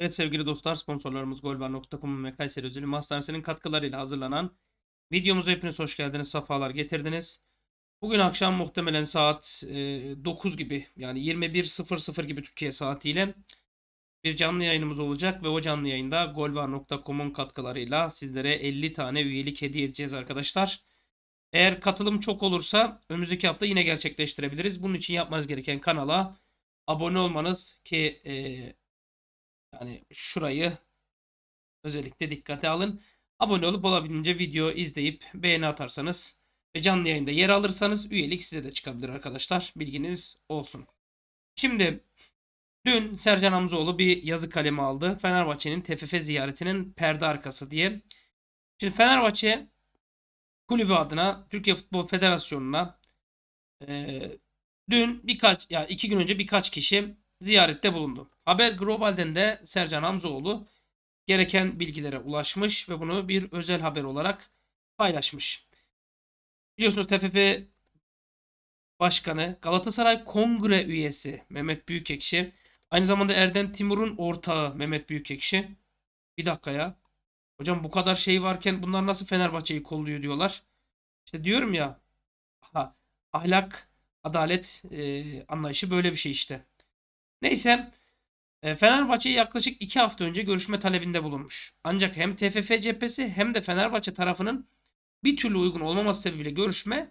Evet sevgili dostlar sponsorlarımız golbar.com ve Kayseri Özeli Masterse'nin katkılarıyla hazırlanan videomuza hepiniz hoş geldiniz. Safalar getirdiniz. Bugün akşam muhtemelen saat 9 e, gibi yani 21.00 gibi Türkiye saatiyle bir canlı yayınımız olacak ve o canlı yayında golvar.com'un katkılarıyla sizlere 50 tane üyelik hediye edeceğiz arkadaşlar. Eğer katılım çok olursa önümüzdeki hafta yine gerçekleştirebiliriz. Bunun için yapmanız gereken kanala abone olmanız ki e, yani şurayı özellikle dikkate alın. Abone olup olabildiğince video izleyip beğeni atarsanız ve canlı yayında yer alırsanız üyelik size de çıkabilir arkadaşlar. Bilginiz olsun. Şimdi dün Sercan Hamzoğlu bir yazı kalemi aldı. Fenerbahçe'nin TFF ziyaretinin perde arkası diye. Şimdi Fenerbahçe kulübü adına Türkiye Futbol Federasyonu'na e, dün birkaç ya yani iki gün önce birkaç kişi ziyarette bulundu. Haber Global'den de Sercan Hamzoğlu gereken bilgilere ulaşmış ve bunu bir özel haber olarak paylaşmış. Biliyorsunuz TFF Başkanı Galatasaray Kongre üyesi Mehmet Büyükekşi aynı zamanda Erden Timur'un ortağı Mehmet Büyükekşi. Bir dakika ya. Hocam bu kadar şey varken bunlar nasıl Fenerbahçe'yi kolluyor diyorlar. İşte diyorum ya aha, ahlak, adalet e, anlayışı böyle bir şey işte. Neyse e, Fenerbahçe yaklaşık 2 hafta önce görüşme talebinde bulunmuş. Ancak hem TFF cephesi hem de Fenerbahçe tarafının bir türlü uygun olmaması sebebiyle görüşme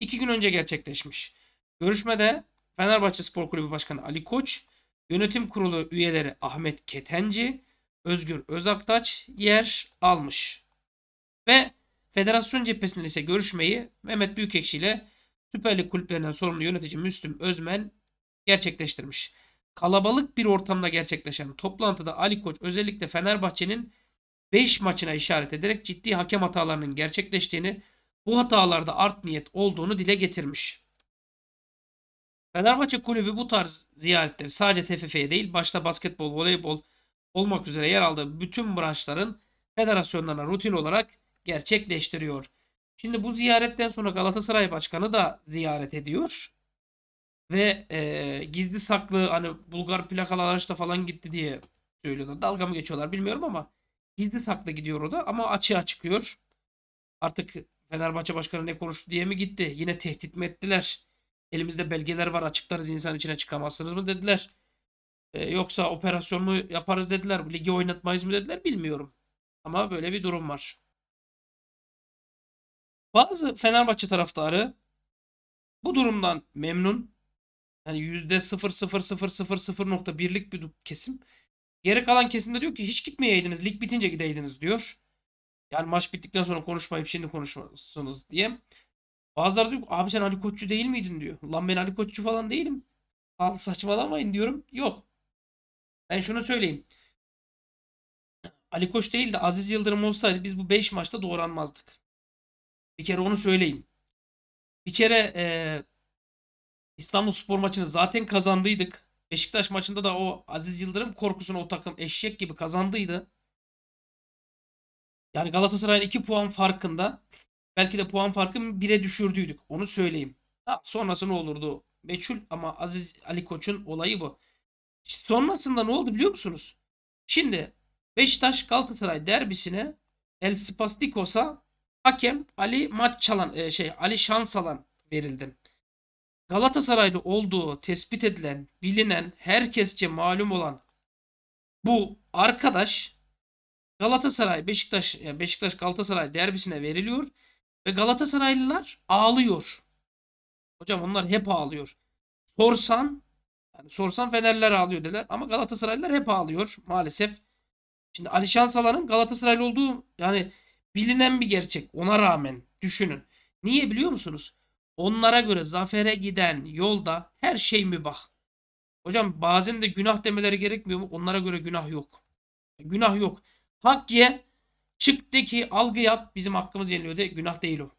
2 gün önce gerçekleşmiş. Görüşmede Fenerbahçe Spor Kulübü Başkanı Ali Koç, yönetim kurulu üyeleri Ahmet Ketenci, Özgür Özaktaç yer almış. Ve federasyon cephesinden ise görüşmeyi Mehmet Büyükekşi ile Süper Lig kulüplerinden sorumlu yönetici Müslüm Özmen gerçekleştirmiş kalabalık bir ortamda gerçekleşen toplantıda Ali Koç özellikle Fenerbahçe'nin 5 maçına işaret ederek ciddi hakem hatalarının gerçekleştiğini, bu hatalarda art niyet olduğunu dile getirmiş. Fenerbahçe kulübü bu tarz ziyaretleri sadece TFF'ye değil başta basketbol, voleybol olmak üzere yer aldığı bütün branşların federasyonlarına rutin olarak gerçekleştiriyor. Şimdi bu ziyaretten sonra Galatasaray Başkanı da ziyaret ediyor ve e, gizli saklı hani Bulgar plakalı araçla falan gitti diye söylüyorlar. Dalga mı geçiyorlar bilmiyorum ama gizli saklı gidiyor o da ama açığa çıkıyor. Artık Fenerbahçe Başkanı ne konuştu diye mi gitti? Yine tehdit mi ettiler? Elimizde belgeler var açıklarız insan içine çıkamazsınız mı dediler. E, yoksa operasyon mu yaparız dediler. Ligi oynatmayız mı dediler bilmiyorum. Ama böyle bir durum var. Bazı Fenerbahçe taraftarı bu durumdan memnun yani yüzde sıfır sıfır sıfır sıfır sıfır nokta birlik bir kesim. Geri kalan kesimde diyor ki hiç gitmeyeydiniz. Lig bitince gideydiniz diyor. Yani maç bittikten sonra konuşmayıp şimdi konuşmasınız diye. Bazıları diyor abi sen Ali Koççu değil miydin diyor. Lan ben Ali Koççu falan değilim. Al saçmalamayın diyorum. Yok. Ben şunu söyleyeyim. Ali Koç değil de Aziz Yıldırım olsaydı biz bu 5 maçta doğranmazdık. Bir kere onu söyleyeyim. Bir kere e, İstanbul Spor maçını zaten kazandıydık. Beşiktaş maçında da o Aziz Yıldırım korkusunu o takım eşek gibi kazandıydı. Yani Galatasaray'ın 2 puan farkında belki de puan farkını 1'e düşürdüydük. Onu söyleyeyim. Ha, sonrası ne olurdu? Meçhul ama Aziz Ali Koç'un olayı bu. Sonrasında ne oldu biliyor musunuz? Şimdi Beşiktaş Galatasaray derbisine El Spastikos'a hakem Ali maç çalan e, şey Ali şans alan verildi. Galatasaraylı olduğu tespit edilen, bilinen, herkesçe malum olan bu arkadaş Galatasaray Beşiktaş Beşiktaş Galatasaray derbisine veriliyor ve Galatasaraylılar ağlıyor. Hocam onlar hep ağlıyor. Sorsan yani sorsan Fenerler ağlıyor dediler ama Galatasaraylılar hep ağlıyor maalesef. Şimdi Ali Şansalan'ın Galatasaraylı olduğu yani bilinen bir gerçek ona rağmen düşünün. Niye biliyor musunuz? Onlara göre zafere giden yolda her şey mübah. Hocam bazen de günah demeleri gerekmiyor mu? Onlara göre günah yok. Günah yok. Hak ye, çık ki algı yap bizim hakkımız yeniliyor de günah değil o.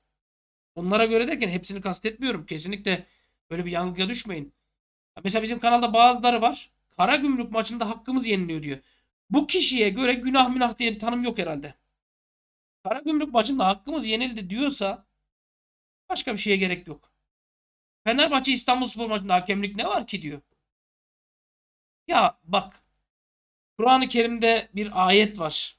Onlara göre derken hepsini kastetmiyorum. Kesinlikle böyle bir yanılgıya düşmeyin. Mesela bizim kanalda bazıları var. Kara gümrük maçında hakkımız yeniliyor diyor. Bu kişiye göre günah münah diye bir tanım yok herhalde. Kara gümrük maçında hakkımız yenildi diyorsa Başka bir şeye gerek yok. Fenerbahçe İstanbulspor maçında hakemlik ne var ki diyor. Ya bak. Kur'an-ı Kerim'de bir ayet var.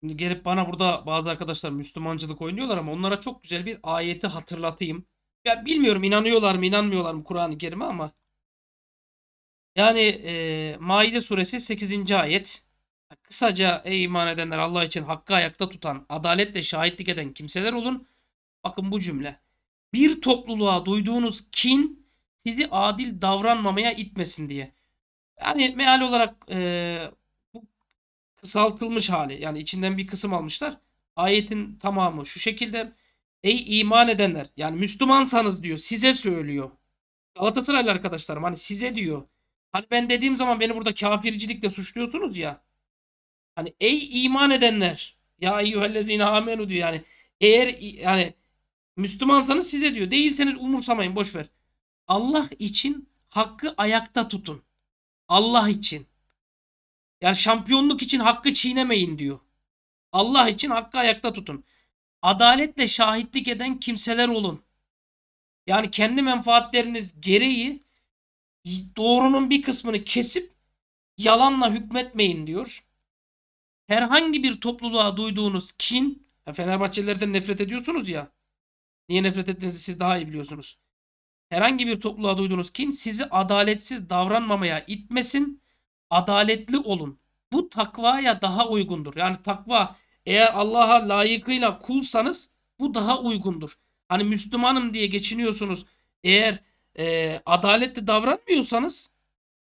Şimdi gelip bana burada bazı arkadaşlar Müslümancılık oynuyorlar ama onlara çok güzel bir ayeti hatırlatayım. Ya bilmiyorum inanıyorlar mı inanmıyorlar mı Kur'an-ı Kerim'e ama yani e, Maide suresi 8. ayet. Kısaca ey iman edenler Allah için hakkı ayakta tutan, adaletle şahitlik eden kimseler olun. Bakın bu cümle. Bir topluluğa duyduğunuz kin sizi adil davranmamaya itmesin diye. Yani meal olarak e, bu kısaltılmış hali. Yani içinden bir kısım almışlar. Ayetin tamamı şu şekilde. Ey iman edenler yani Müslümansanız diyor size söylüyor. Galatasaraylı arkadaşlarım hani size diyor. Hani ben dediğim zaman beni burada kafircilikle suçluyorsunuz ya. Hani ey iman edenler ya eyyühellezine amenu diyor yani. Eğer yani Müslümansanız size diyor. Değilseniz umursamayın boş ver. Allah için hakkı ayakta tutun. Allah için. Yani şampiyonluk için hakkı çiğnemeyin diyor. Allah için hakkı ayakta tutun. Adaletle şahitlik eden kimseler olun. Yani kendi menfaatleriniz gereği doğrunun bir kısmını kesip yalanla hükmetmeyin diyor. Herhangi bir topluluğa duyduğunuz kin, Fenerbahçelilerden nefret ediyorsunuz ya. Niye nefret ettiğinizi siz daha iyi biliyorsunuz. Herhangi bir topluluğa duyduğunuz kin sizi adaletsiz davranmamaya itmesin. Adaletli olun. Bu takvaya daha uygundur. Yani takva eğer Allah'a layıkıyla kulsanız bu daha uygundur. Hani Müslümanım diye geçiniyorsunuz. Eğer e, adaletli davranmıyorsanız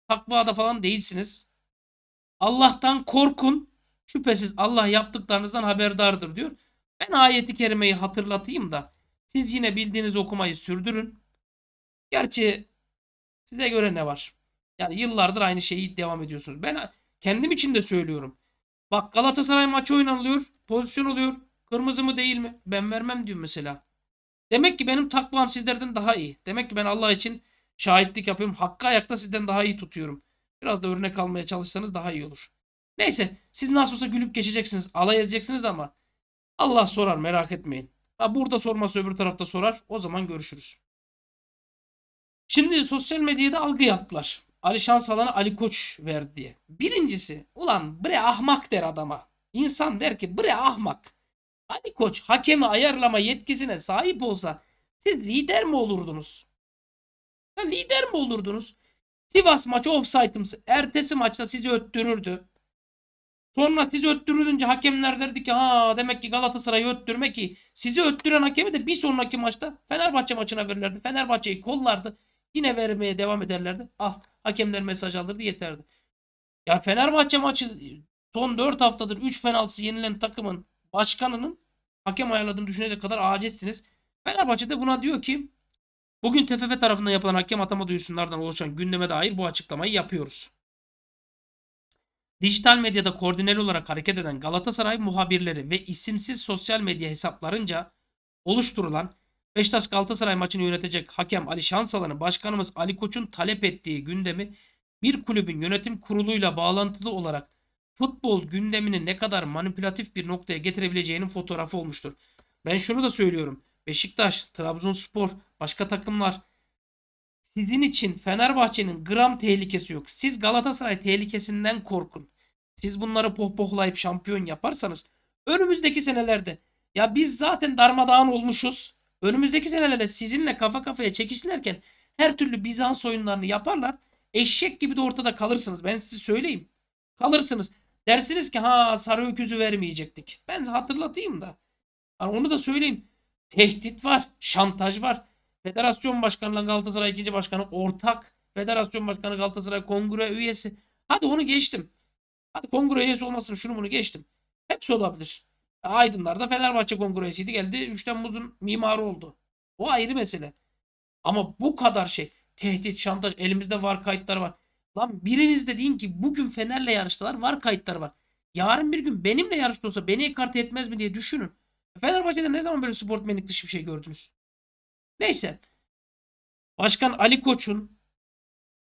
takvada falan değilsiniz. Allah'tan korkun. Şüphesiz Allah yaptıklarınızdan haberdardır diyor. Ben ayeti kerimeyi hatırlatayım da siz yine bildiğiniz okumayı sürdürün. Gerçi size göre ne var? Yani yıllardır aynı şeyi devam ediyorsunuz. Ben kendim için de söylüyorum. Bak Galatasaray maçı oynanılıyor. Pozisyon oluyor. Kırmızı mı değil mi? Ben vermem diyor mesela. Demek ki benim takvam sizlerden daha iyi. Demek ki ben Allah için şahitlik yapıyorum. Hakkı ayakta sizden daha iyi tutuyorum. Biraz da örnek almaya çalışsanız daha iyi olur. Neyse siz nasıl olsa gülüp geçeceksiniz. Alay edeceksiniz ama Allah sorar merak etmeyin. Ha burada sorması öbür tarafta sorar. O zaman görüşürüz. Şimdi sosyal medyada algı yaptılar. Ali Şansalan'a Ali Koç verdi diye. Birincisi ulan bre ahmak der adama. İnsan der ki bre ahmak. Ali Koç hakemi ayarlama yetkisine sahip olsa siz lider mi olurdunuz? Ya lider mi olurdunuz? Sivas maçı offside'ımsı. Ertesi maçta sizi öttürürdü. Sonra sizi öttürülünce hakemler dedi ki ha demek ki Galatasaray'ı öttürme ki sizi öttüren hakemi de bir sonraki maçta Fenerbahçe maçına verirlerdi. Fenerbahçe'yi kollardı. Yine vermeye devam ederlerdi. Ah hakemler mesaj alırdı yeterdi. Ya Fenerbahçe maçı son 4 haftadır 3 penaltısı yenilen takımın başkanının hakem ayarladığını düşünecek kadar acizsiniz. Fenerbahçe de buna diyor ki bugün TFF tarafından yapılan hakem atama duyurusunlardan oluşan gündeme dair bu açıklamayı yapıyoruz. Dijital medyada koordineli olarak hareket eden Galatasaray muhabirleri ve isimsiz sosyal medya hesaplarınca oluşturulan Beşiktaş Galatasaray maçını yönetecek hakem Ali Şansalan'ın başkanımız Ali Koç'un talep ettiği gündemi bir kulübün yönetim kuruluyla bağlantılı olarak futbol gündemini ne kadar manipülatif bir noktaya getirebileceğinin fotoğrafı olmuştur. Ben şunu da söylüyorum. Beşiktaş, Trabzonspor, başka takımlar sizin için Fenerbahçe'nin gram tehlikesi yok. Siz Galatasaray tehlikesinden korkun. Siz bunları pohpohlayıp şampiyon yaparsanız önümüzdeki senelerde ya biz zaten darmadağın olmuşuz. Önümüzdeki senelerde sizinle kafa kafaya çekişirlerken her türlü Bizans oyunlarını yaparlar. Eşek gibi de ortada kalırsınız. Ben size söyleyeyim. Kalırsınız. Dersiniz ki ha sarı öküzü vermeyecektik. Ben hatırlatayım da. Yani onu da söyleyeyim. Tehdit var. Şantaj var. Federasyon Başkanı Galatasaray ikinci Başkanı ortak. Federasyon Başkanı Galatasaray Kongre üyesi. Hadi onu geçtim. Hadi kongre üyesi olmasın şunu bunu geçtim. Hepsi olabilir. E, Aydınlar da Fenerbahçe kongre üyesiydi geldi 3 Temmuz'un mimarı oldu. O ayrı mesele. Ama bu kadar şey tehdit, şantaj elimizde var kayıtlar var. Lan biriniz de deyin ki bugün Fener'le yarıştılar var kayıtlar var. Yarın bir gün benimle yarışta olsa beni ekarte etmez mi diye düşünün. Fenerbahçe'de ne zaman böyle sportmenlik dışı bir şey gördünüz? Neyse. Başkan Ali Koç'un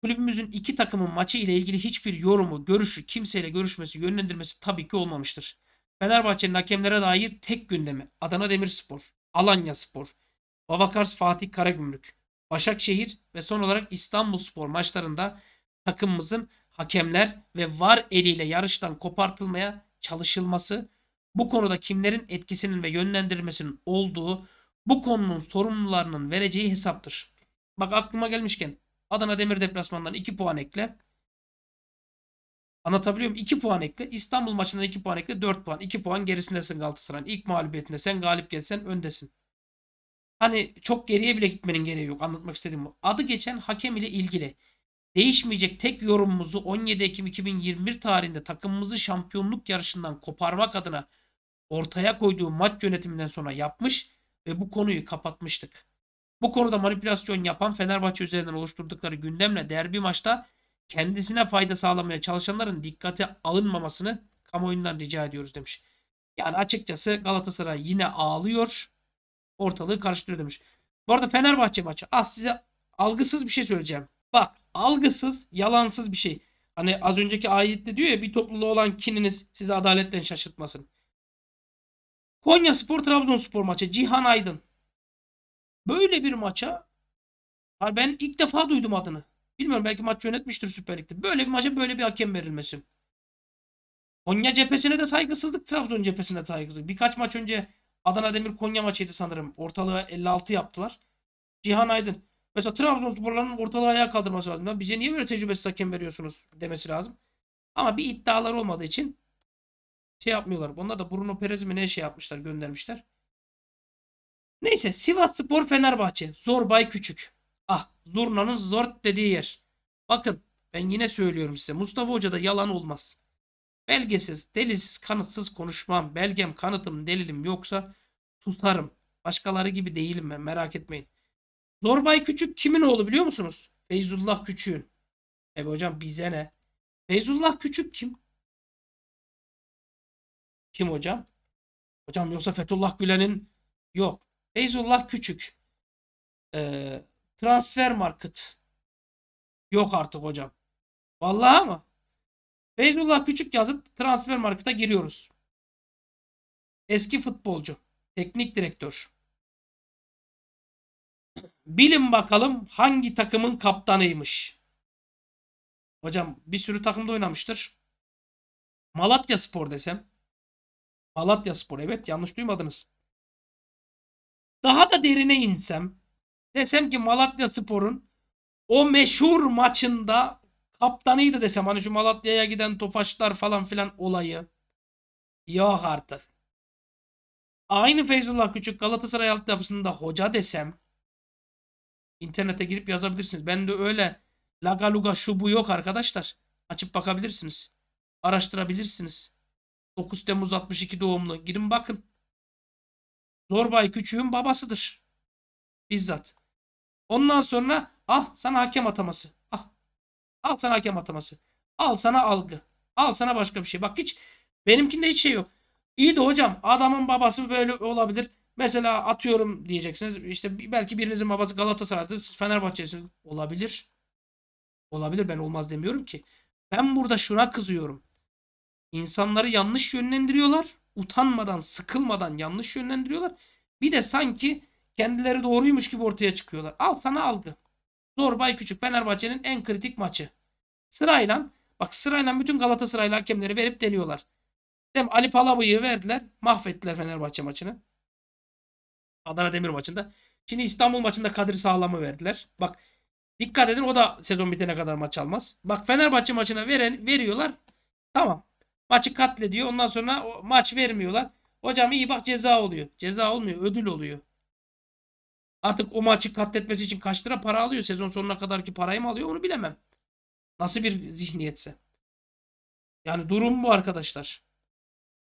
Kulübümüzün iki takımın maçı ile ilgili hiçbir yorumu, görüşü, kimseyle görüşmesi, yönlendirmesi tabii ki olmamıştır. Fenerbahçe'nin hakemlere dair tek gündemi Adana Demirspor, Alanya Spor, Babakars Fatih Karagümrük, Başakşehir ve son olarak İstanbul Spor maçlarında takımımızın hakemler ve var eliyle yarıştan kopartılmaya çalışılması, bu konuda kimlerin etkisinin ve yönlendirmesinin olduğu, bu konunun sorumlularının vereceği hesaptır. Bak aklıma gelmişken Adana Demir deplasmanından 2 puan ekle. Anlatabiliyor muyum? 2 puan ekle. İstanbul maçından 2 puan ekle. 4 puan. 2 puan gerisindesin Galatasaray'ın. İlk mağlubiyetinde sen galip gelsen öndesin. Hani çok geriye bile gitmenin gereği yok. Anlatmak istediğim bu. Adı geçen hakem ile ilgili değişmeyecek tek yorumumuzu 17 Ekim 2021 tarihinde takımımızı şampiyonluk yarışından koparmak adına ortaya koyduğu maç yönetiminden sonra yapmış ve bu konuyu kapatmıştık. Bu konuda manipülasyon yapan Fenerbahçe üzerinden oluşturdukları gündemle derbi maçta kendisine fayda sağlamaya çalışanların dikkate alınmamasını kamuoyundan rica ediyoruz demiş. Yani açıkçası Galatasaray yine ağlıyor. Ortalığı karıştırıyor demiş. Bu arada Fenerbahçe maçı. Ah size algısız bir şey söyleyeceğim. Bak algısız, yalansız bir şey. Hani az önceki ayette diyor ya bir topluluğu olan kininiz sizi adaletten şaşırtmasın. Konya Spor Trabzonspor maçı Cihan Aydın Böyle bir maça ben ilk defa duydum adını. Bilmiyorum belki maç yönetmiştir Süper Lig'de. Böyle bir maça böyle bir hakem verilmesi. Konya cephesine de saygısızlık, Trabzon cephesine de saygısızlık. Birkaç maç önce Adana Demir Konya maçıydı sanırım. Ortalığı 56 yaptılar. Cihan Aydın. Mesela Trabzonsporların ortalığı ayağa kaldırması lazım. bize niye böyle tecrübesiz hakem veriyorsunuz demesi lazım. Ama bir iddialar olmadığı için şey yapmıyorlar. Onlar da Bruno Perez mi ne şey yapmışlar göndermişler. Neyse Sivas Spor Fenerbahçe. Zor bay küçük. Ah Zurna'nın zor dediği yer. Bakın ben yine söylüyorum size. Mustafa Hoca da yalan olmaz. Belgesiz, delilsiz, kanıtsız konuşmam. Belgem, kanıtım, delilim yoksa susarım. Başkaları gibi değilim ben merak etmeyin. Zorbay Küçük kimin oğlu biliyor musunuz? Feyzullah Küçük'ün. E hocam bize ne? Feyzullah Küçük kim? Kim hocam? Hocam yoksa Fethullah Gülen'in yok. Feyzullah Küçük. Ee, transfer market. Yok artık hocam. Vallahi mı? Feyzullah Küçük yazıp transfer markete giriyoruz. Eski futbolcu. Teknik direktör. Bilin bakalım hangi takımın kaptanıymış. Hocam bir sürü takımda oynamıştır. Malatya Spor desem. Malatya Spor evet yanlış duymadınız. Daha da derine insem desem ki Malatya Spor'un o meşhur maçında kaptanıydı desem hani şu Malatya'ya giden tofaşlar falan filan olayı. Yok artık. Aynı Feyzullah Küçük Galatasaray alt yapısında hoca desem internete girip yazabilirsiniz. Ben de öyle lagaluga şu bu yok arkadaşlar. Açıp bakabilirsiniz. Araştırabilirsiniz. 9 Temmuz 62 doğumlu. Girin bakın. Zorbay Küçüğün babasıdır. Bizzat. Ondan sonra ah sana hakem ataması. Ah. Al sana hakem ataması. Al sana algı. Al sana başka bir şey. Bak hiç benimkinde hiç şey yok. İyi de hocam adamın babası böyle olabilir. Mesela atıyorum diyeceksiniz. İşte belki birinizin babası Galatasaray'da siz Fenerbahçe'siniz. Olabilir. Olabilir ben olmaz demiyorum ki. Ben burada şuna kızıyorum. İnsanları yanlış yönlendiriyorlar utanmadan, sıkılmadan yanlış yönlendiriyorlar. Bir de sanki kendileri doğruymuş gibi ortaya çıkıyorlar. Al sana algı. Zorbay Küçük Fenerbahçe'nin en kritik maçı. Sırayla bak sırayla bütün Galatasaraylı hakemleri verip deniyorlar. Dem Ali Palabıyık'ı verdiler. Mahvettiler Fenerbahçe maçını. Adana Demir maçında. Şimdi İstanbul maçında Kadir Sağlam'ı verdiler. Bak dikkat edin o da sezon bitene kadar maç almaz. Bak Fenerbahçe maçına veren veriyorlar. Tamam. Maçı katlediyor. Ondan sonra o maç vermiyorlar. Hocam iyi bak ceza oluyor. Ceza olmuyor. Ödül oluyor. Artık o maçı katletmesi için kaç lira para alıyor? Sezon sonuna kadarki parayı mı alıyor? Onu bilemem. Nasıl bir zihniyetse. Yani durum bu arkadaşlar.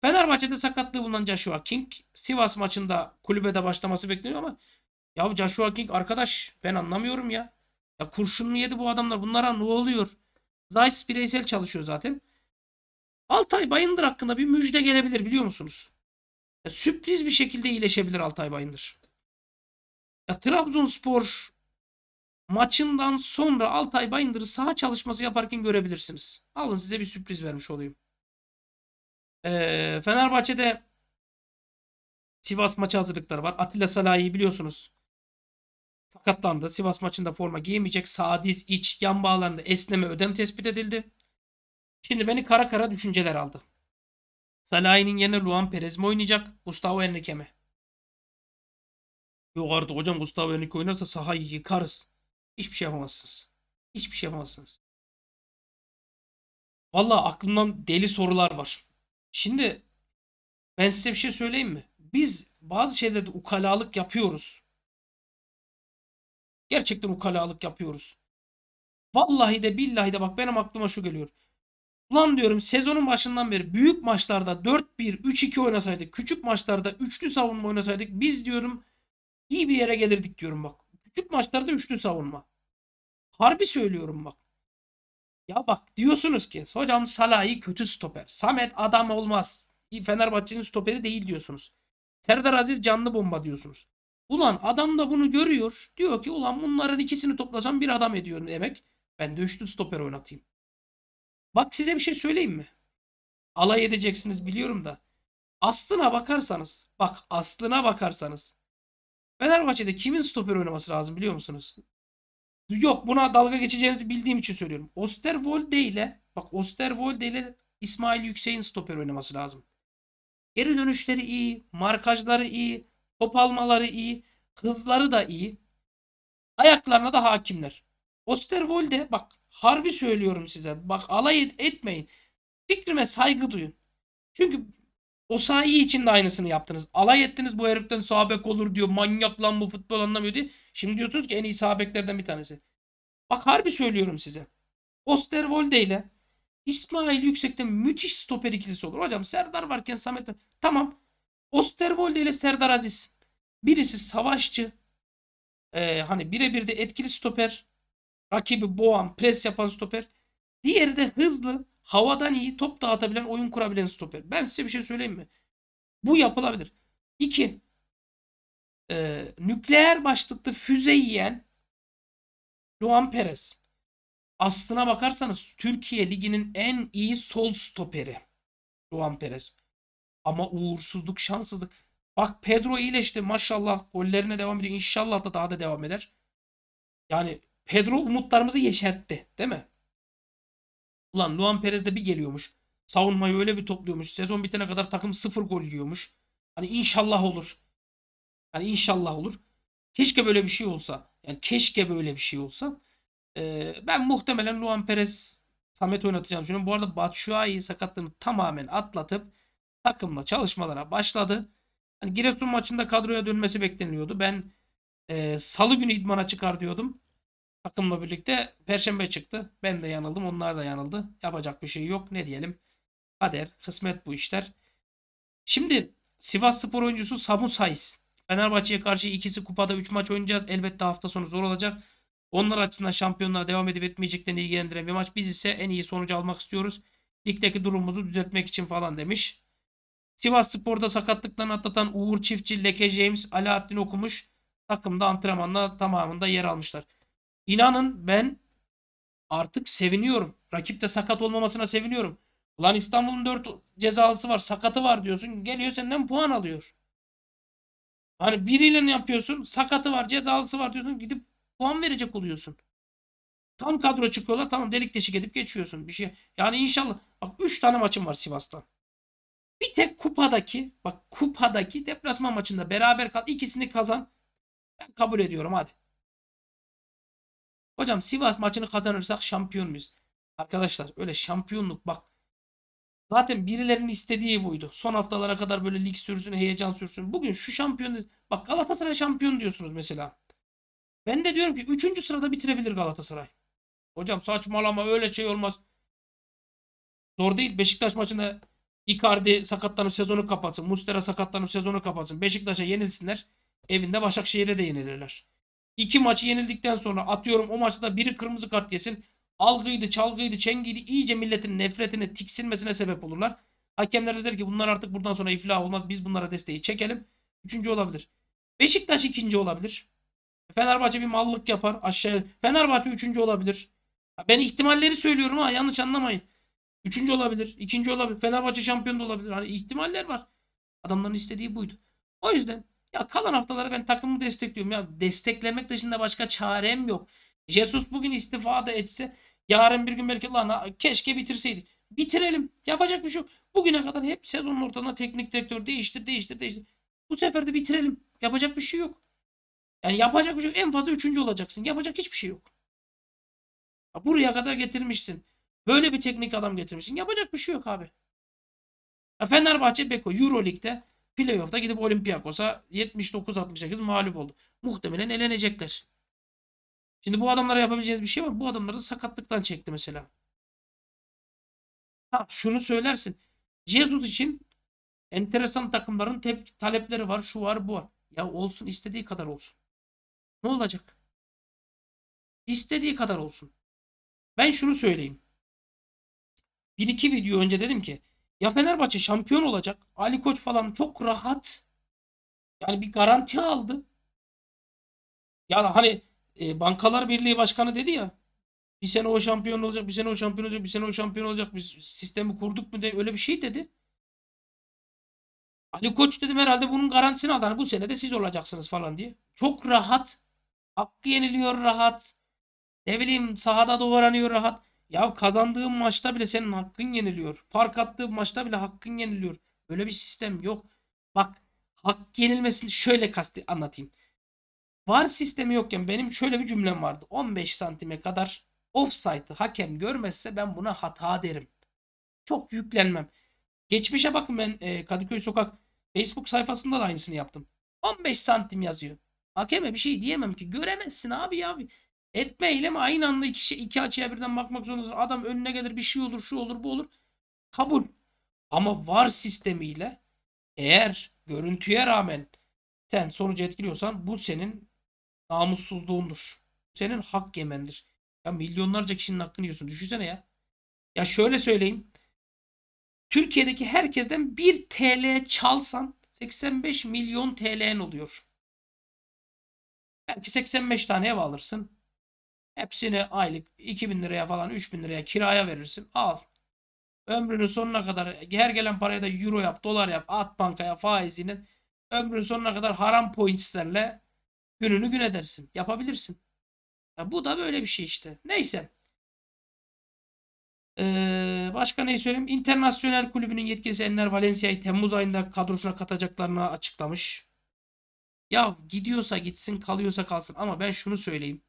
Fenerbahçe'de sakatlığı bulunan Joshua King. Sivas maçında kulübede başlaması bekleniyor ama ya Joshua King arkadaş ben anlamıyorum ya. Ya kurşun mu yedi bu adamlar? Bunlara ne oluyor? Zayt bireysel çalışıyor zaten. Altay Bayındır hakkında bir müjde gelebilir biliyor musunuz? Ya, sürpriz bir şekilde iyileşebilir Altay Bayındır. Ya Trabzonspor maçından sonra Altay Bayındır'ı saha çalışması yaparken görebilirsiniz. Alın size bir sürpriz vermiş olayım. Ee, Fenerbahçe'de Sivas maçı hazırlıkları var. Atilla Salahi'yi biliyorsunuz sakatlandı. Sivas maçında forma giyemeyecek. Sağ diz, iç, yan bağlarında esneme, ödem tespit edildi. Şimdi beni kara kara düşünceler aldı. Salah'ın yerine Luan Perez mi oynayacak? Gustavo Henrique mi? Yok artık hocam Gustavo Henrique oynarsa sahayı yıkarız. Hiçbir şey yapamazsınız. Hiçbir şey yapamazsınız. Valla aklımdan deli sorular var. Şimdi ben size bir şey söyleyeyim mi? Biz bazı şeylerde ukalalık yapıyoruz. Gerçekten ukalalık yapıyoruz. Vallahi de billahi de bak benim aklıma şu geliyor. Ulan diyorum sezonun başından beri büyük maçlarda 4-1, 3-2 oynasaydık, küçük maçlarda üçlü savunma oynasaydık biz diyorum iyi bir yere gelirdik diyorum bak. Küçük maçlarda üçlü savunma. Harbi söylüyorum bak. Ya bak diyorsunuz ki hocam Salah'ı kötü stoper. Samet adam olmaz. Fenerbahçe'nin stoperi değil diyorsunuz. Serdar Aziz canlı bomba diyorsunuz. Ulan adam da bunu görüyor. Diyor ki ulan bunların ikisini toplasam bir adam ediyorum demek. Ben de üçlü stoper oynatayım. Bak size bir şey söyleyeyim mi? Alay edeceksiniz biliyorum da. Aslına bakarsanız, bak aslına bakarsanız Fenerbahçe'de kimin stoper oynaması lazım biliyor musunuz? Yok buna dalga geçeceğinizi bildiğim için söylüyorum. Osterwolde ile bak Osterwolde ile İsmail Yüksek'in stoper oynaması lazım. Geri dönüşleri iyi, markajları iyi, top almaları iyi, hızları da iyi. Ayaklarına da hakimler. Osterwolde bak Harbi söylüyorum size. Bak alay etmeyin. Fikrime saygı duyun. Çünkü o sahi için de aynısını yaptınız. Alay ettiniz bu heriften sabek olur diyor. Manyak lan bu futbol anlamıyor diye. Şimdi diyorsunuz ki en iyi sabeklerden bir tanesi. Bak harbi söylüyorum size. Osterwolde ile İsmail Yüksek'te müthiş stoper ikilisi olur. Hocam Serdar varken Samet Tamam. Osterwolde ile Serdar Aziz. Birisi savaşçı. Ee, hani birebir de etkili stoper. Rakibi boğan, pres yapan stoper. Diğeri de hızlı, havadan iyi, top dağıtabilen, oyun kurabilen stoper. Ben size bir şey söyleyeyim mi? Bu yapılabilir. İki, Ee, nükleer başlıklı füze yiyen Luan Perez. Aslına bakarsanız Türkiye Ligi'nin en iyi sol stoperi. Luan Perez. Ama uğursuzluk, şanssızlık. Bak Pedro iyileşti maşallah. Gollerine devam ediyor. İnşallah da daha da devam eder. Yani Pedro umutlarımızı yeşertti değil mi? Ulan Luan Perez de bir geliyormuş. Savunmayı öyle bir topluyormuş. Sezon bitene kadar takım sıfır gol yiyormuş. Hani inşallah olur. Hani inşallah olur. Keşke böyle bir şey olsa. Yani keşke böyle bir şey olsa. Ee, ben muhtemelen Luan Perez Samet oynatacağım. Şimdi bu arada Batshuayi sakatlığını tamamen atlatıp takımla çalışmalara başladı. Hani Giresun maçında kadroya dönmesi bekleniyordu. Ben e, salı günü idmana çıkar diyordum takımla birlikte Perşembe çıktı. Ben de yanıldım. Onlar da yanıldı. Yapacak bir şey yok. Ne diyelim. Kader, kısmet bu işler. Şimdi Sivas Spor oyuncusu Samu Sayız. Fenerbahçe'ye karşı ikisi kupada 3 maç oynayacağız. Elbette hafta sonu zor olacak. Onlar açısından şampiyonluğa devam edip etmeyeceklerini ilgilendiren bir maç. Biz ise en iyi sonucu almak istiyoruz. Ligdeki durumumuzu düzeltmek için falan demiş. Sivas Spor'da sakatlıktan atlatan Uğur Çiftçi, Leke James, Alaaddin Okumuş takımda antrenmanla tamamında yer almışlar. İnanın ben artık seviniyorum. rakip de sakat olmamasına seviniyorum. Ulan İstanbul'un 4 cezalısı var, sakatı var diyorsun. Geliyor senden puan alıyor. Hani biriyle ne yapıyorsun? Sakatı var, cezalısı var diyorsun. Gidip puan verecek oluyorsun. Tam kadro çıkıyorlar. Tamam delik deşik edip geçiyorsun. Bir şey. Yani inşallah. Bak 3 tane maçım var Sivas'tan. Bir tek kupadaki bak kupadaki deplasman maçında beraber kal. ikisini kazan. Ben kabul ediyorum hadi. Hocam Sivas maçını kazanırsak şampiyon muyuz? Arkadaşlar öyle şampiyonluk bak. Zaten birilerinin istediği buydu. Son haftalara kadar böyle lig sürsün, heyecan sürsün. Bugün şu şampiyon... Bak Galatasaray şampiyon diyorsunuz mesela. Ben de diyorum ki 3. sırada bitirebilir Galatasaray. Hocam saçmalama öyle şey olmaz. Zor değil. Beşiktaş maçında Icardi sakatlanıp sezonu kapatsın. Mustera sakatlanıp sezonu kapatsın. Beşiktaş'a yenilsinler. Evinde Başakşehir'e de yenilirler. İki maçı yenildikten sonra atıyorum o maçta da biri kırmızı kart yesin. Algıydı, çalgıydı, çengiydi iyice milletin nefretine, tiksinmesine sebep olurlar. Hakemler de der ki bunlar artık buradan sonra iflah olmaz. Biz bunlara desteği çekelim. Üçüncü olabilir. Beşiktaş ikinci olabilir. Fenerbahçe bir mallık yapar. Aşağı Fenerbahçe üçüncü olabilir. Ben ihtimalleri söylüyorum ha yanlış anlamayın. Üçüncü olabilir, ikinci olabilir. Fenerbahçe şampiyon da olabilir. Hani ihtimaller var. Adamların istediği buydu. O yüzden ya kalan haftalarda ben takımı destekliyorum. Ya desteklemek dışında başka çarem yok. Jesus bugün istifa da etse yarın bir gün belki lan keşke bitirseydik. Bitirelim. Yapacak bir şey yok. Bugüne kadar hep sezonun ortasında teknik direktör değiştir değiştir değiştir. Bu sefer de bitirelim. Yapacak bir şey yok. Yani yapacak bir şey yok. En fazla üçüncü olacaksın. Yapacak hiçbir şey yok. Ya buraya kadar getirmişsin. Böyle bir teknik adam getirmişsin. Yapacak bir şey yok abi. Ya Fenerbahçe Beko Euroleague'de Playoff'ta gidip Olympiakos'a 79-68 mağlup oldu. Muhtemelen elenecekler. Şimdi bu adamlara yapabileceğiniz bir şey var. Bu adamları da sakatlıktan çekti mesela. Ha şunu söylersin. Jesus için enteresan takımların tepki, talepleri var. Şu var bu var. Ya olsun istediği kadar olsun. Ne olacak? İstediği kadar olsun. Ben şunu söyleyeyim. Bir iki video önce dedim ki ya Fenerbahçe şampiyon olacak. Ali Koç falan çok rahat. Yani bir garanti aldı. Ya hani e, Bankalar Birliği Başkanı dedi ya. Bir sene o şampiyon olacak, bir sene o şampiyon olacak, bir sene o şampiyon olacak. Biz sistemi kurduk mu de öyle bir şey dedi. Ali Koç dedim herhalde bunun garantisini aldı. Hani bu sene de siz olacaksınız falan diye. Çok rahat. Hakkı yeniliyor rahat. Ne bileyim sahada doğranıyor rahat. Ya kazandığın maçta bile senin hakkın yeniliyor. Fark attığın maçta bile hakkın yeniliyor. Böyle bir sistem yok. Bak hak yenilmesini şöyle kastı anlatayım. Var sistemi yokken benim şöyle bir cümlem vardı. 15 santime kadar offside'ı hakem görmezse ben buna hata derim. Çok yüklenmem. Geçmişe bakın ben e, Kadıköy Sokak Facebook sayfasında da aynısını yaptım. 15 santim yazıyor. Hakeme bir şey diyemem ki. Göremezsin abi ya. Etme eyleme aynı anda iki, şey, iki açıya birden bakmak zorundasın. Adam önüne gelir bir şey olur şu olur bu olur. Kabul. Ama var sistemiyle eğer görüntüye rağmen sen sonucu etkiliyorsan bu senin namussuzluğundur. Senin hak yemendir. Ya milyonlarca kişinin hakkını yiyorsun. Düşünsene ya. Ya şöyle söyleyeyim. Türkiye'deki herkesten 1 TL çalsan 85 milyon TL'n oluyor. Belki 85 tane ev alırsın. Hepsini aylık 2000 liraya falan 3000 liraya kiraya verirsin. Al. Ömrünün sonuna kadar her gelen parayı da euro yap, dolar yap, at bankaya faizinin ömrünün sonuna kadar haram pointslerle gününü gün edersin. Yapabilirsin. Ya bu da böyle bir şey işte. Neyse. Ee, başka neyi söyleyeyim? İnternasyonel kulübünün yetkilisi Enner Valencia'yı Temmuz ayında kadrosuna katacaklarını açıklamış. Ya gidiyorsa gitsin, kalıyorsa kalsın ama ben şunu söyleyeyim.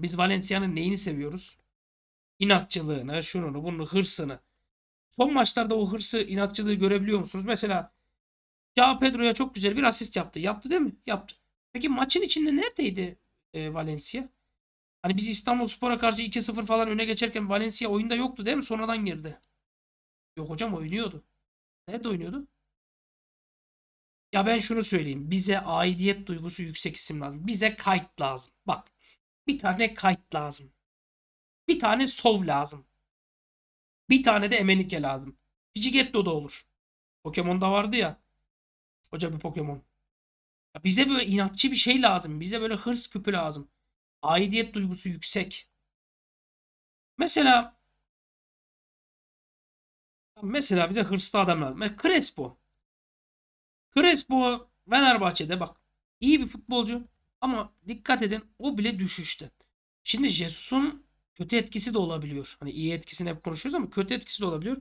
Biz Valencia'nın neyini seviyoruz? İnatçılığını, şununu, bunu, hırsını. Son maçlarda o hırsı, inatçılığı görebiliyor musunuz? Mesela Cao Pedro'ya çok güzel bir asist yaptı. Yaptı değil mi? Yaptı. Peki maçın içinde neredeydi e, Valencia? Hani biz İstanbul Spor'a karşı 2-0 falan öne geçerken Valencia oyunda yoktu değil mi? Sonradan girdi. Yok hocam oynuyordu. Nerede oynuyordu? Ya ben şunu söyleyeyim. Bize aidiyet duygusu yüksek isim lazım. Bize kayıt lazım. Bak bir tane kayıt lazım. Bir tane sov lazım. Bir tane de emenike lazım. Cigetto da olur. Pokemon da vardı ya. Koca bir Pokemon. Ya bize böyle inatçı bir şey lazım. Bize böyle hırs küpü lazım. Aidiyet duygusu yüksek. Mesela mesela bize hırslı adam lazım. Mesela Crespo. Crespo Fenerbahçe'de bak iyi bir futbolcu. Ama dikkat edin o bile düşüştü. Şimdi Jesus'un kötü etkisi de olabiliyor. Hani iyi etkisini hep konuşuyoruz ama kötü etkisi de olabiliyor.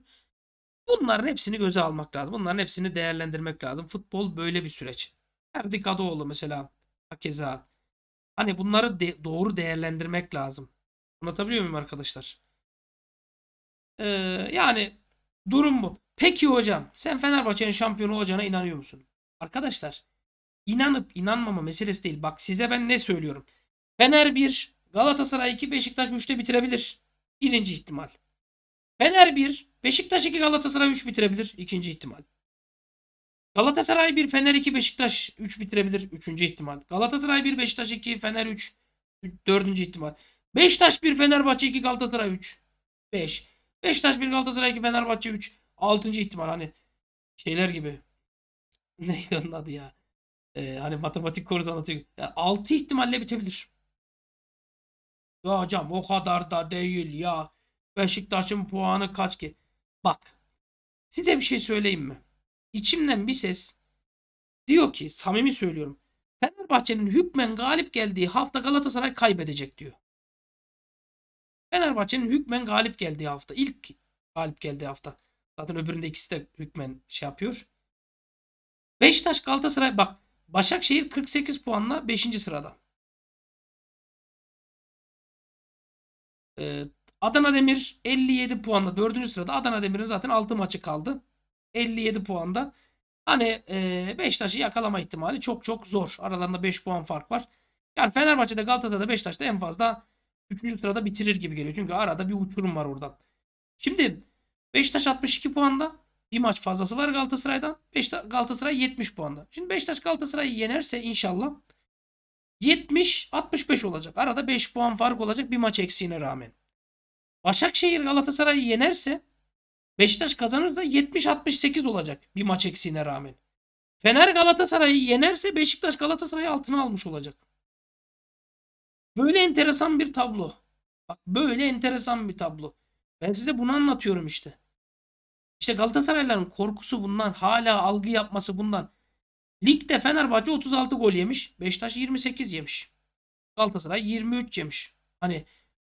Bunların hepsini göze almak lazım. Bunların hepsini değerlendirmek lazım. Futbol böyle bir süreç. Erdik Adoğlu mesela. Hakeza. Hani bunları de doğru değerlendirmek lazım. Anlatabiliyor muyum arkadaşlar? Ee, yani durum bu. Peki hocam sen Fenerbahçe'nin şampiyonu olacağına inanıyor musun? Arkadaşlar inanıp inanmama meselesi değil. Bak size ben ne söylüyorum. Fener 1, Galatasaray 2, Beşiktaş 3'te bitirebilir. Birinci ihtimal. Fener 1, Beşiktaş 2, Galatasaray 3 bitirebilir. İkinci ihtimal. Galatasaray 1, Fener 2, Beşiktaş 3 bitirebilir. Üçüncü ihtimal. Galatasaray 1, Beşiktaş 2, Fener 3. Dördüncü ihtimal. Beşiktaş 1, Fenerbahçe 2, Galatasaray 3. 5. Beşiktaş 1, Galatasaray 2, Fenerbahçe 3. Altıncı ihtimal hani şeyler gibi. Neydi onun adı ya? Ee, hani matematik konusu anlatıyor. Yani 6 ihtimalle bitebilir. Ya hocam o kadar da değil ya. Beşiktaş'ın puanı kaç ki? Bak. Size bir şey söyleyeyim mi? İçimden bir ses diyor ki samimi söylüyorum. Fenerbahçe'nin hükmen galip geldiği hafta Galatasaray kaybedecek diyor. Fenerbahçe'nin hükmen galip geldiği hafta. ilk galip geldiği hafta. Zaten öbüründe ikisi de hükmen şey yapıyor. Beşiktaş Galatasaray bak Başakşehir 48 puanla 5. sırada. Ee, Adana Demir 57 puanla 4. sırada. Adana Demir'in zaten 6 maçı kaldı. 57 puanda. Hani e, Beşiktaş'ı yakalama ihtimali çok çok zor. Aralarında 5 puan fark var. Yani Fenerbahçe'de Galatasaray'da Beşiktaş'ta en fazla 3. sırada bitirir gibi geliyor. Çünkü arada bir uçurum var orada. Şimdi Beşiktaş 62 puanda. Bir maç fazlası var Galatasaray'dan. Beşiktaş Galatasaray 70 puanda. Şimdi Beşiktaş Galatasaray'ı yenerse inşallah 70-65 olacak. Arada 5 puan fark olacak bir maç eksiğine rağmen. Başakşehir Galatasaray'ı yenerse Beşiktaş kazanırsa 70-68 olacak bir maç eksiğine rağmen. Fener Galatasaray'ı yenerse Beşiktaş Galatasaray'ı altına almış olacak. Böyle enteresan bir tablo. Bak böyle enteresan bir tablo. Ben size bunu anlatıyorum işte. İşte Galatasaraylıların korkusu bundan. Hala algı yapması bundan. Ligde Fenerbahçe 36 gol yemiş. Beşiktaş 28 yemiş. Galatasaray 23 yemiş. Hani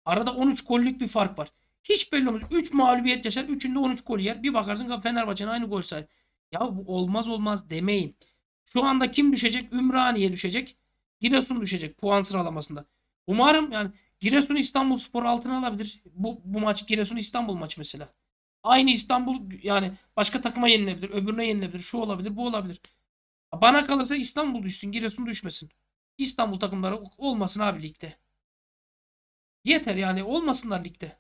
arada 13 gollük bir fark var. Hiç belli olmaz. 3 mağlubiyet yaşar. 3'ünde 13 gol yer. Bir bakarsın Fenerbahçe'nin aynı gol sayı. Ya bu olmaz olmaz demeyin. Şu anda kim düşecek? Ümraniye düşecek. Giresun düşecek puan sıralamasında. Umarım yani Giresun İstanbul Spor altına alabilir. Bu, bu maç Giresun İstanbul maçı mesela. Aynı İstanbul yani başka takıma yenilebilir, öbürüne yenilebilir, şu olabilir, bu olabilir. Bana kalırsa İstanbul düşsün, Giresun düşmesin. İstanbul takımları olmasın abi ligde. Yeter yani olmasınlar ligde.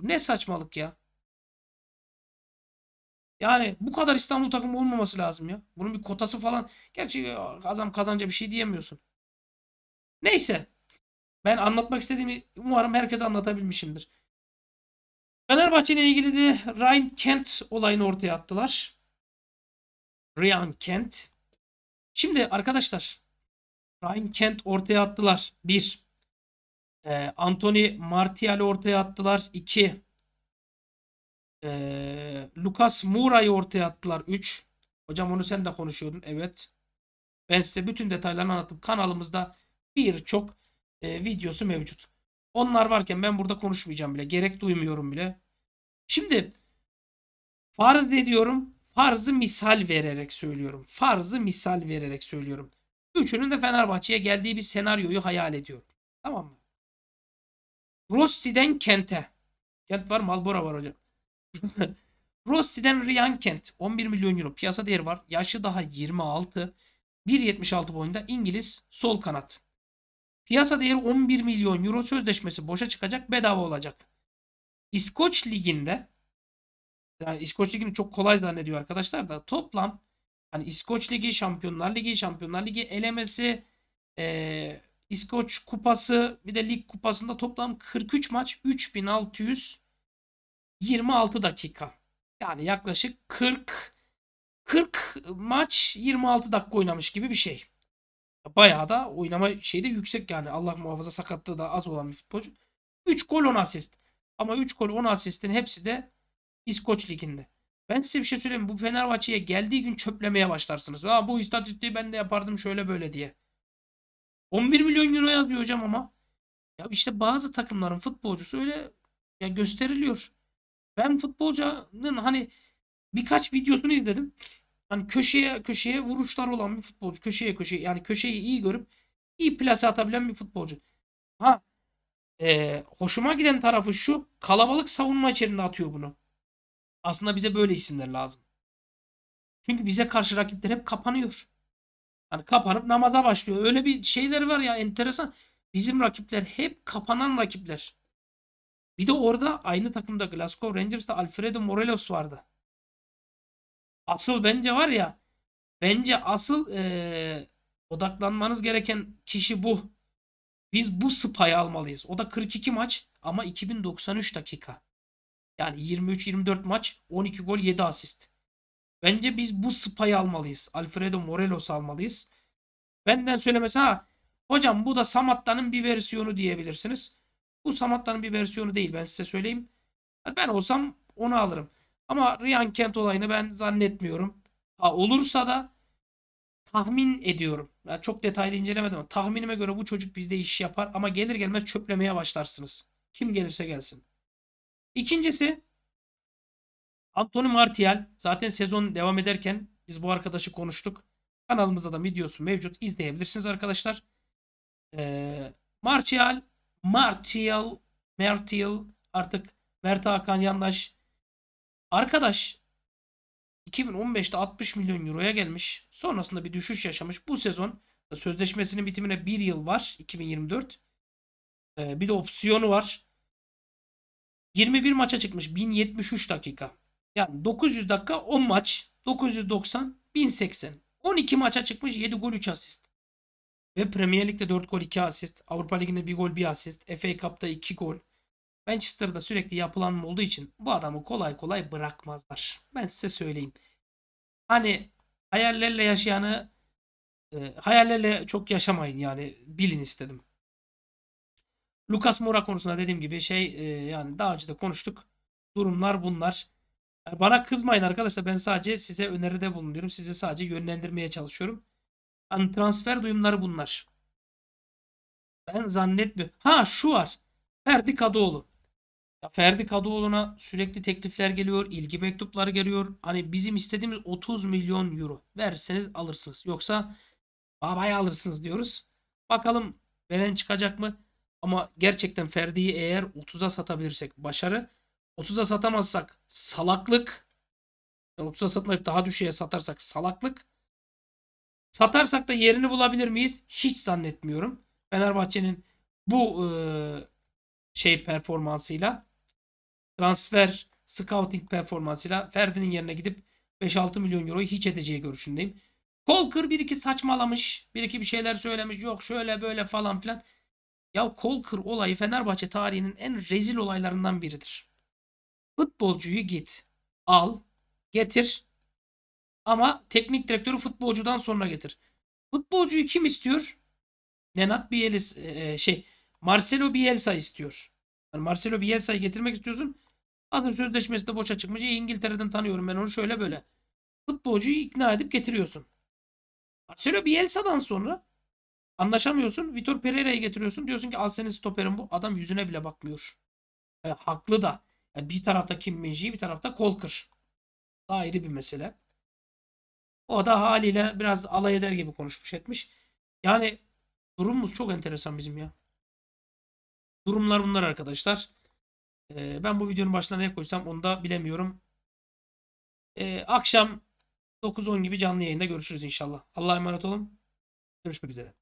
Ne saçmalık ya. Yani bu kadar İstanbul takımı olmaması lazım ya. Bunun bir kotası falan. Gerçi kazan kazanca bir şey diyemiyorsun. Neyse. Ben anlatmak istediğimi umarım herkes anlatabilmişimdir. Fenerbahçe ile ilgili de Ryan Kent olayını ortaya attılar. Ryan Kent. Şimdi arkadaşlar Ryan Kent ortaya attılar. 1. E, Anthony Martial ortaya attılar. 2. E, Lucas Moura'yı ortaya attılar. 3. Hocam onu sen de konuşuyordun. Evet. Ben size bütün detaylarını anlattım. Kanalımızda birçok e, videosu mevcut. Onlar varken ben burada konuşmayacağım bile. Gerek duymuyorum bile. Şimdi farz ediyorum, Farzı misal vererek söylüyorum. Farzı misal vererek söylüyorum. Üçünün de Fenerbahçe'ye geldiği bir senaryoyu hayal ediyorum. Tamam mı? Rossi'den Kent'e. Kent var, Malbora var hocam. Rossi'den Ryan Kent. 11 milyon euro piyasa değeri var. Yaşı daha 26. 1.76 boyunda İngiliz sol kanat. Piyasa değeri 11 milyon euro sözleşmesi boşa çıkacak bedava olacak. İskoç Ligi'nde yani İskoç Ligi'ni çok kolay zannediyor arkadaşlar da toplam hani İskoç Ligi, Şampiyonlar Ligi, Şampiyonlar Ligi elemesi ee, İskoç Kupası bir de Lig Kupası'nda toplam 43 maç 3626 dakika. Yani yaklaşık 40 40 maç 26 dakika oynamış gibi bir şey. Bayağı da oynama şeyi de yüksek yani. Allah muhafaza sakatlığı da az olan bir futbolcu. 3 gol 10 asist. Ama 3 gol 10 asistin hepsi de İskoç Ligi'nde. Ben size bir şey söyleyeyim. Bu Fenerbahçe'ye geldiği gün çöplemeye başlarsınız. Aa, bu istatistiği ben de yapardım şöyle böyle diye. 11 milyon euro yazıyor hocam ama. Ya işte bazı takımların futbolcusu öyle ya gösteriliyor. Ben futbolcunun hani birkaç videosunu izledim. Hani köşeye köşeye vuruşlar olan bir futbolcu. Köşeye köşeye yani köşeyi iyi görüp iyi plase atabilen bir futbolcu. Ha e, hoşuma giden tarafı şu kalabalık savunma içerisinde atıyor bunu. Aslında bize böyle isimler lazım. Çünkü bize karşı rakipler hep kapanıyor. Yani kapanıp namaza başlıyor. Öyle bir şeyler var ya enteresan. Bizim rakipler hep kapanan rakipler. Bir de orada aynı takımda Glasgow Rangers'ta Alfredo Morelos vardı asıl bence var ya bence asıl e, odaklanmanız gereken kişi bu. Biz bu spayı almalıyız. O da 42 maç ama 2093 dakika. Yani 23-24 maç 12 gol 7 asist. Bence biz bu spayı almalıyız. Alfredo Morelos almalıyız. Benden söylemesi ha hocam bu da Samatta'nın bir versiyonu diyebilirsiniz. Bu Samatta'nın bir versiyonu değil ben size söyleyeyim. Ben olsam onu alırım. Ama Ryan Kent olayını ben zannetmiyorum. Ha, olursa da tahmin ediyorum. Yani çok detaylı incelemedim ama tahminime göre bu çocuk bizde iş yapar ama gelir gelmez çöplemeye başlarsınız. Kim gelirse gelsin. İkincisi Anthony Martial zaten sezon devam ederken biz bu arkadaşı konuştuk. Kanalımızda da videosu mevcut. İzleyebilirsiniz arkadaşlar. Ee, Martial Martial Martial artık Mert Hakan Yandaş Arkadaş 2015'te 60 milyon euroya gelmiş. Sonrasında bir düşüş yaşamış. Bu sezon sözleşmesinin bitimine bir yıl var. 2024. Ee, bir de opsiyonu var. 21 maça çıkmış. 1073 dakika. Yani 900 dakika 10 maç. 990 1080. 12 maça çıkmış 7 gol 3 asist. Ve Premier Lig'de 4 gol 2 asist. Avrupa Ligi'nde 1 gol 1 asist. FA Cup'ta 2 gol. Manchester'da sürekli yapılanma olduğu için bu adamı kolay kolay bırakmazlar. Ben size söyleyeyim. Hani hayallerle yaşayanı e, hayallerle çok yaşamayın yani bilin istedim. Lucas Moura konusunda dediğim gibi şey e, yani daha önce de konuştuk. Durumlar bunlar. Yani bana kızmayın arkadaşlar. Ben sadece size öneride bulunuyorum. Sizi sadece yönlendirmeye çalışıyorum. Yani transfer duyumları bunlar. Ben zannetmiyorum. Ha şu var. Ferdi Kadıoğlu. Ya Ferdi Kadıoğlu'na sürekli teklifler geliyor, ilgi mektupları geliyor. Hani bizim istediğimiz 30 milyon euro. Verseniz alırsınız. Yoksa babaya alırsınız diyoruz. Bakalım veren çıkacak mı? Ama gerçekten Ferdi'yi eğer 30'a satabilirsek başarı. 30'a satamazsak salaklık. Yani 30'a satmayıp daha düşeye satarsak salaklık. Satarsak da yerini bulabilir miyiz? Hiç zannetmiyorum. Fenerbahçe'nin bu e, şey performansıyla transfer scouting performansıyla Ferdi'nin yerine gidip 5-6 milyon euroyu hiç edeceği görüşündeyim. Colker bir iki saçmalamış. Bir iki bir şeyler söylemiş. Yok şöyle böyle falan filan. Ya Colker olayı Fenerbahçe tarihinin en rezil olaylarından biridir. Futbolcuyu git. Al. Getir. Ama teknik direktörü futbolcudan sonra getir. Futbolcuyu kim istiyor? Nenat Bielsa e, e, şey Marcelo Bielsa istiyor. Yani Marcelo Bielsa'yı getirmek istiyorsun. Hazır sözleşmesi de boşa çıkmış. İyi, İngiltere'den tanıyorum ben onu şöyle böyle. Futbolcuyu ikna edip getiriyorsun. Marcelo Bielsa'dan sonra anlaşamıyorsun. Vitor Pereira'yı getiriyorsun. Diyorsun ki al senin stoperin bu. Adam yüzüne bile bakmıyor. E, haklı da. Yani e, bir tarafta Kim Minji bir tarafta Kolkır. Daha ayrı bir mesele. O da haliyle biraz alay eder gibi konuşmuş etmiş. Yani durumumuz çok enteresan bizim ya. Durumlar bunlar arkadaşlar. E, ben bu videonun başına ne koysam onu da bilemiyorum. E, akşam 9-10 gibi canlı yayında görüşürüz inşallah. Allah'a emanet olun. Görüşmek üzere.